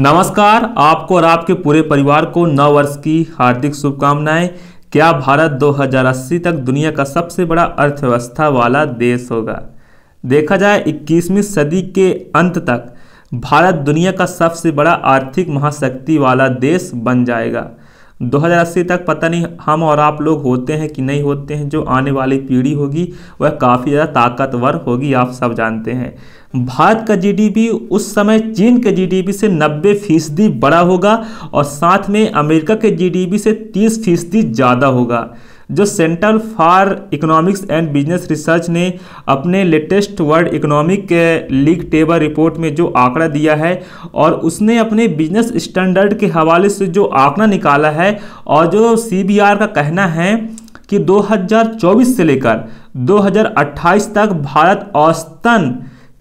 नमस्कार आपको और आपके पूरे परिवार को नव वर्ष की हार्दिक शुभकामनाएं क्या भारत 2080 तक दुनिया का सबसे बड़ा अर्थव्यवस्था वाला देश होगा देखा जाए 21वीं सदी के अंत तक भारत दुनिया का सबसे बड़ा आर्थिक महाशक्ति वाला देश बन जाएगा 2080 तक पता नहीं हम और आप लोग होते हैं कि नहीं होते हैं जो आने वाली पीढ़ी होगी वह काफ़ी ज़्यादा ताकतवर होगी आप सब जानते हैं भारत का जीडीपी उस समय चीन के जीडीपी से 90 फीसदी बड़ा होगा और साथ में अमेरिका के जीडीपी से 30 फीसदी ज़्यादा होगा जो centre for economics and business research ने अपने latest world economic league table report में जो आंकड़ा दिया है और उसने अपने बिजनेस स्टैंडर्ड के हवाले से जो आंकड़ा निकाला है और जो सी का कहना है कि 2024 से लेकर 2028 तक भारत औसतन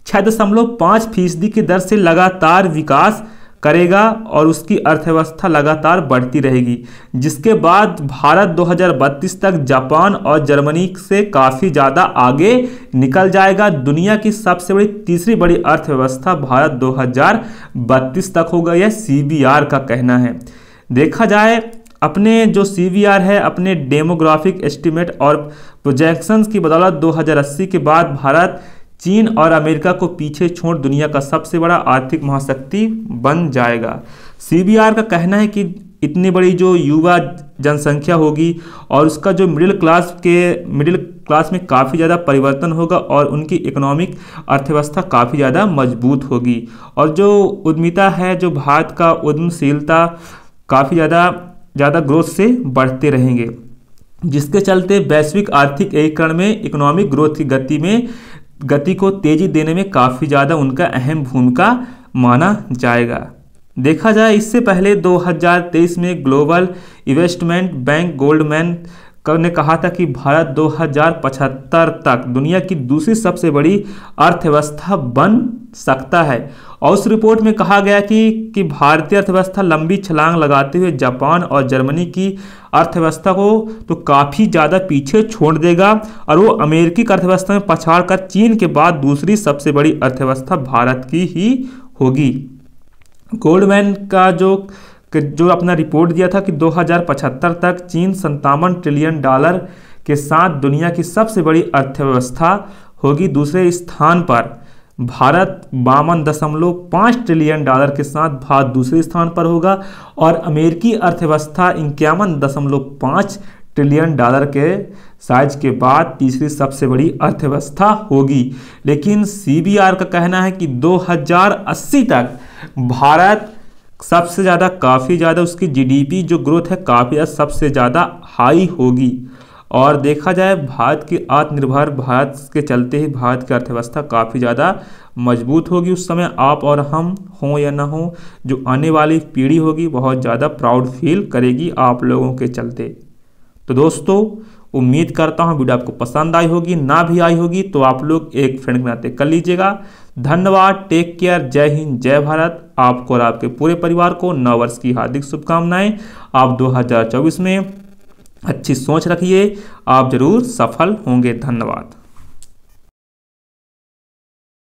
छः दशमलव पाँच फीसदी की दर से लगातार विकास करेगा और उसकी अर्थव्यवस्था लगातार बढ़ती रहेगी जिसके बाद भारत 2032 तक जापान और जर्मनी से काफ़ी ज़्यादा आगे निकल जाएगा दुनिया की सबसे बड़ी तीसरी बड़ी अर्थव्यवस्था भारत 2032 तक होगा यह सी का कहना है देखा जाए अपने जो सी है अपने डेमोग्राफिक एस्टिमेट और प्रोजेक्शंस की बदौलत 2080 के बाद भारत चीन और अमेरिका को पीछे छोड़ दुनिया का सबसे बड़ा आर्थिक महाशक्ति बन जाएगा सी का कहना है कि इतनी बड़ी जो युवा जनसंख्या होगी और उसका जो मिडिल क्लास के मिडिल क्लास में काफ़ी ज़्यादा परिवर्तन होगा और उनकी इकोनॉमिक अर्थव्यवस्था काफ़ी ज़्यादा मजबूत होगी और जो उद्यमिता है जो भारत का उद्यमशीलता काफ़ी ज़्यादा ज़्यादा ग्रोथ से बढ़ते रहेंगे जिसके चलते वैश्विक आर्थिक एकीकरण में इकोनॉमिक ग्रोथ की गति में गति को तेजी देने में काफ़ी ज़्यादा उनका अहम भूमिका माना जाएगा देखा जाए इससे पहले 2023 में ग्लोबल इन्वेस्टमेंट बैंक गोल्डमैन ने कहा था कि भारत 2075 तक दुनिया की दूसरी सबसे बड़ी अर्थव्यवस्था बन सकता है और उस रिपोर्ट में कहा गया कि कि भारतीय अर्थव्यवस्था लंबी छलांग लगाते हुए जापान और जर्मनी की अर्थव्यवस्था को तो काफ़ी ज़्यादा पीछे छोड़ देगा और वो अमेरिकी अर्थव्यवस्था में पछाड़ कर चीन के बाद दूसरी सबसे बड़ी अर्थव्यवस्था भारत की ही होगी गोल्डमैन का जो कि जो अपना रिपोर्ट दिया था कि 2075 तक चीन संतावन ट्रिलियन डॉलर के साथ दुनिया की सबसे बड़ी अर्थव्यवस्था होगी दूसरे स्थान पर भारत बावन दशमलव पाँच ट्रिलियन डॉलर के साथ भारत दूसरे स्थान पर होगा और अमेरिकी अर्थव्यवस्था इक्यावन दशमलव पाँच ट्रिलियन डॉलर के साइज के बाद तीसरी सबसे बड़ी अर्थव्यवस्था होगी लेकिन सीबीआर का कहना है कि 2080 तक भारत सबसे ज़्यादा काफ़ी ज़्यादा उसकी जीडीपी जो ग्रोथ है काफ़ी सबसे ज़्यादा हाई होगी और देखा जाए भारत की आत्मनिर्भर भारत के चलते ही भारत की अर्थव्यवस्था काफ़ी ज़्यादा मजबूत होगी उस समय आप और हम हों या ना हों जो आने वाली पीढ़ी होगी बहुत ज़्यादा प्राउड फील करेगी आप लोगों के चलते तो दोस्तों उम्मीद करता हूँ वीडियो आपको पसंद आई होगी ना भी आई होगी तो आप लोग एक फ्रेंड के नाते कर लीजिएगा धन्यवाद टेक केयर जय हिंद जय भारत आपको और आपके पूरे परिवार को नव वर्ष की हार्दिक शुभकामनाएं आप 2024 में अच्छी सोच रखिए आप जरूर सफल होंगे धन्यवाद